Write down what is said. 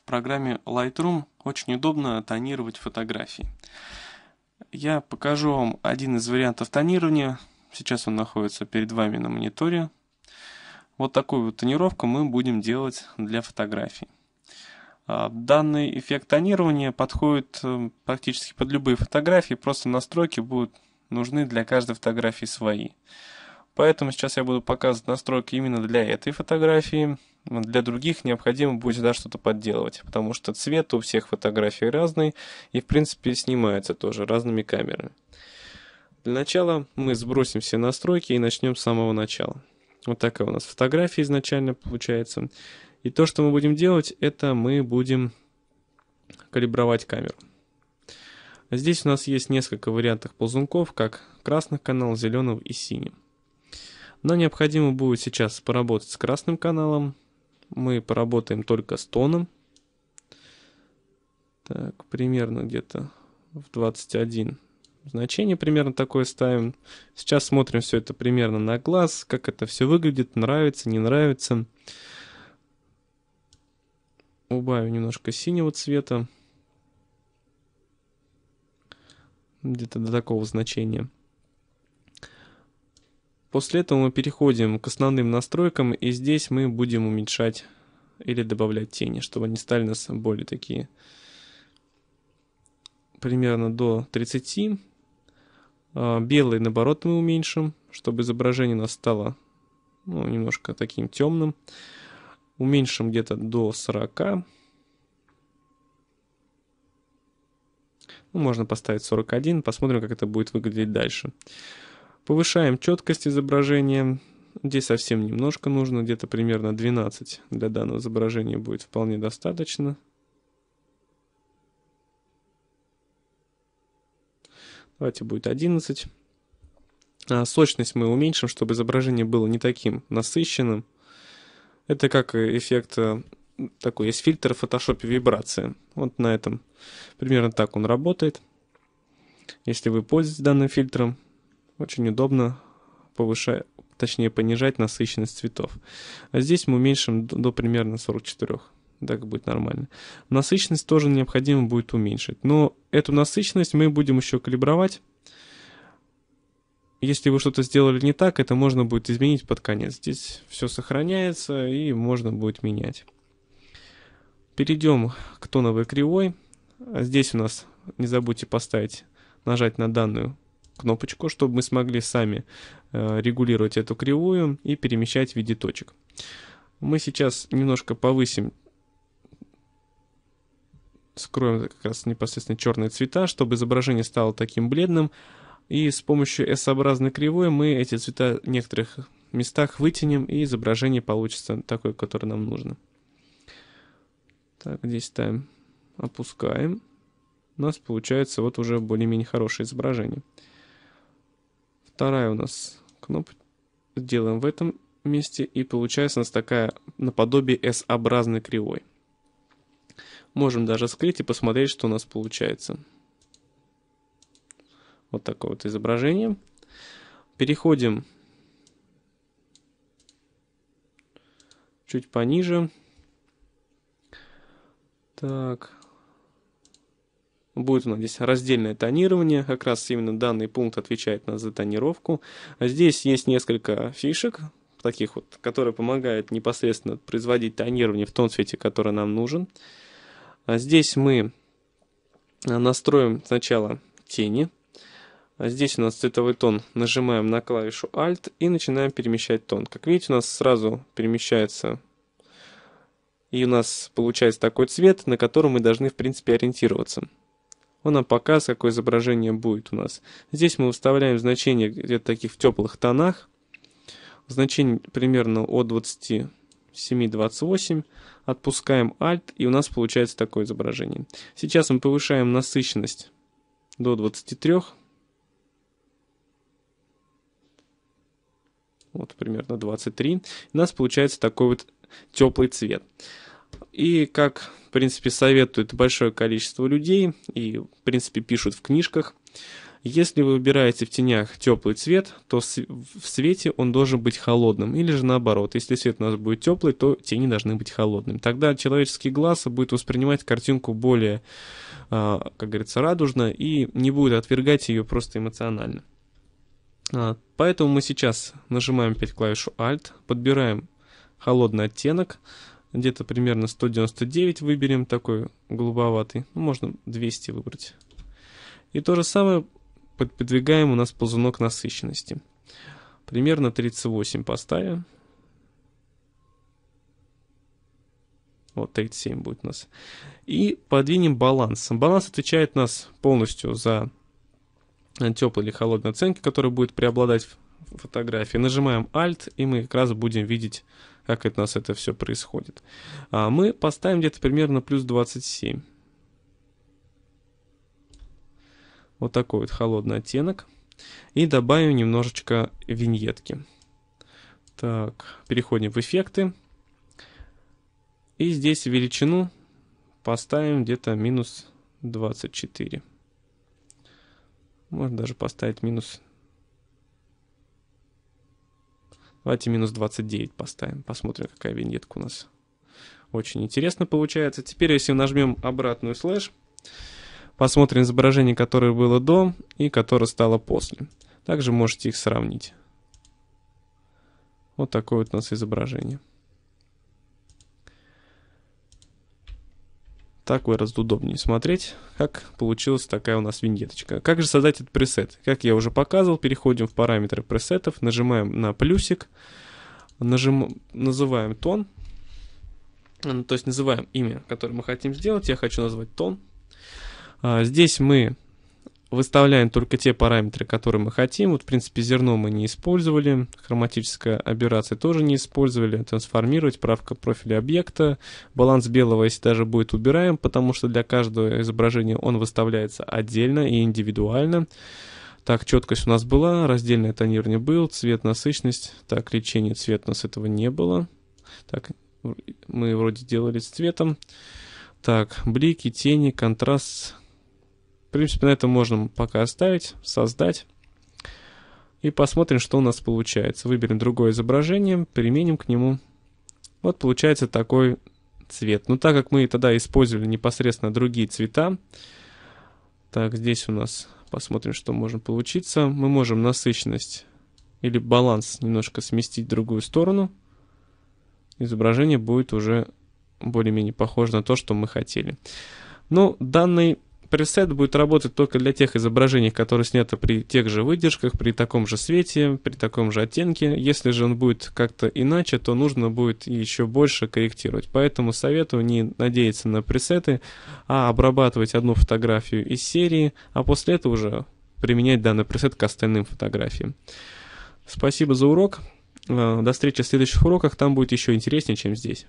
В программе Lightroom очень удобно тонировать фотографии. Я покажу вам один из вариантов тонирования. Сейчас он находится перед вами на мониторе. Вот такую вот тонировку мы будем делать для фотографий. А, данный эффект тонирования подходит э, практически под любые фотографии, просто настройки будут нужны для каждой фотографии свои. Поэтому сейчас я буду показывать настройки именно для этой фотографии. Для других необходимо будет да, что-то подделывать, потому что цвет у всех фотографий разный и, в принципе, снимается тоже разными камерами. Для начала мы сбросим все настройки и начнем с самого начала. Вот такая у нас фотография изначально получается. И то, что мы будем делать, это мы будем калибровать камеру. Здесь у нас есть несколько вариантов ползунков, как красных каналов, зеленых и синих. Но необходимо будет сейчас поработать с красным каналом. Мы поработаем только с тоном. Так, примерно где-то в 21 значение примерно такое ставим. Сейчас смотрим все это примерно на глаз, как это все выглядит, нравится, не нравится. Убавим немножко синего цвета. Где-то до такого значения. После этого мы переходим к основным настройкам, и здесь мы будем уменьшать или добавлять тени, чтобы они стали у нас более такие примерно до 30. А, белый, наоборот, мы уменьшим, чтобы изображение у нас стало ну, немножко таким темным. Уменьшим где-то до 40. Ну, можно поставить 41, посмотрим, как это будет выглядеть дальше. Дальше. Повышаем четкость изображения. Здесь совсем немножко нужно, где-то примерно 12 для данного изображения будет вполне достаточно. Давайте будет 11. А сочность мы уменьшим, чтобы изображение было не таким насыщенным. Это как эффект э, такой, есть фильтр в фотошопе вибрации. Вот на этом. Примерно так он работает. Если вы пользуетесь данным фильтром, очень удобно повышать, точнее понижать насыщенность цветов. А здесь мы уменьшим до, до примерно 44. Так будет нормально. Насыщенность тоже необходимо будет уменьшить. Но эту насыщенность мы будем еще калибровать. Если вы что-то сделали не так, это можно будет изменить под конец. Здесь все сохраняется и можно будет менять. Перейдем к тоновой кривой. Здесь у нас не забудьте поставить, нажать на данную кнопочку, чтобы мы смогли сами э, регулировать эту кривую и перемещать в виде точек. Мы сейчас немножко повысим скроем как раз непосредственно черные цвета, чтобы изображение стало таким бледным. И с помощью S-образной кривой мы эти цвета в некоторых местах вытянем, и изображение получится такое, которое нам нужно. Так, здесь ставим, опускаем. У нас получается вот уже более-менее хорошее изображение. Вторая у нас кнопка. Делаем в этом месте. И получается у нас такая наподобие S-образной кривой. Можем даже скрыть и посмотреть, что у нас получается. Вот такое вот изображение. Переходим чуть пониже. Так, Будет у нас здесь раздельное тонирование, как раз именно данный пункт отвечает нас за тонировку. А здесь есть несколько фишек, таких вот, которые помогают непосредственно производить тонирование в том цвете, который нам нужен. А здесь мы настроим сначала тени. А здесь у нас цветовой тон, нажимаем на клавишу Alt и начинаем перемещать тон. Как видите, у нас сразу перемещается и у нас получается такой цвет, на котором мы должны, в принципе, ориентироваться. Он нам показ, какое изображение будет у нас. Здесь мы выставляем значение где-то таких в теплых тонах. Значение примерно от 27-28. Отпускаем Alt, и у нас получается такое изображение. Сейчас мы повышаем насыщенность до 23. Вот примерно 23. у нас получается такой вот теплый цвет. И как, в принципе, советует большое количество людей и, в принципе, пишут в книжках, если вы выбираете в тенях теплый цвет, то в свете он должен быть холодным. Или же наоборот, если свет у нас будет теплый, то тени должны быть холодными. Тогда человеческий глаз будет воспринимать картинку более, а, как говорится, радужно и не будет отвергать ее просто эмоционально. А, поэтому мы сейчас нажимаем опять клавишу Alt, подбираем холодный оттенок, где-то примерно 199 выберем, такой голубоватый, ну, можно 200 выбрать. И то же самое подвигаем у нас ползунок насыщенности. Примерно 38 поставим. Вот 37 будет у нас. И подвинем баланс. Баланс отвечает нас полностью за теплые или холодные оценки, которые будет преобладать фотографии. Нажимаем Alt, и мы как раз будем видеть, как это у нас это все происходит. А мы поставим где-то примерно плюс 27. Вот такой вот холодный оттенок. И добавим немножечко виньетки. Так, переходим в эффекты. И здесь величину поставим где-то минус 24. Можно даже поставить минус Давайте минус 29 поставим. Посмотрим, какая виньетка у нас. Очень интересно получается. Теперь, если нажмем обратную слэш, посмотрим изображение, которое было до и которое стало после. Также можете их сравнить. Вот такое вот у нас изображение. так гораздо удобнее смотреть, как получилась такая у нас виньеточка. Как же создать этот пресет? Как я уже показывал, переходим в параметры пресетов, нажимаем на плюсик, нажим... называем тон, ну, то есть называем имя, которое мы хотим сделать. Я хочу назвать тон. А, здесь мы выставляем только те параметры, которые мы хотим. Вот, в принципе, зерно мы не использовали, хроматическая операция тоже не использовали, трансформировать, правка профиля объекта, баланс белого, если даже будет, убираем, потому что для каждого изображения он выставляется отдельно и индивидуально. Так, четкость у нас была, раздельное тонирование был, цвет, насыщенность. Так, лечение, цвет у нас этого не было. Так, мы вроде делали с цветом. Так, блики, тени, контраст, в принципе, на этом можно пока оставить, создать. И посмотрим, что у нас получается. Выберем другое изображение, применим к нему. Вот получается такой цвет. Но так как мы тогда использовали непосредственно другие цвета, так, здесь у нас посмотрим, что можно получиться. Мы можем насыщенность или баланс немножко сместить в другую сторону. Изображение будет уже более-менее похоже на то, что мы хотели. Но данный пресет будет работать только для тех изображений, которые сняты при тех же выдержках, при таком же свете, при таком же оттенке. Если же он будет как-то иначе, то нужно будет еще больше корректировать. Поэтому советую не надеяться на пресеты, а обрабатывать одну фотографию из серии, а после этого уже применять данный пресет к остальным фотографиям. Спасибо за урок. Э, до встречи в следующих уроках. Там будет еще интереснее, чем здесь.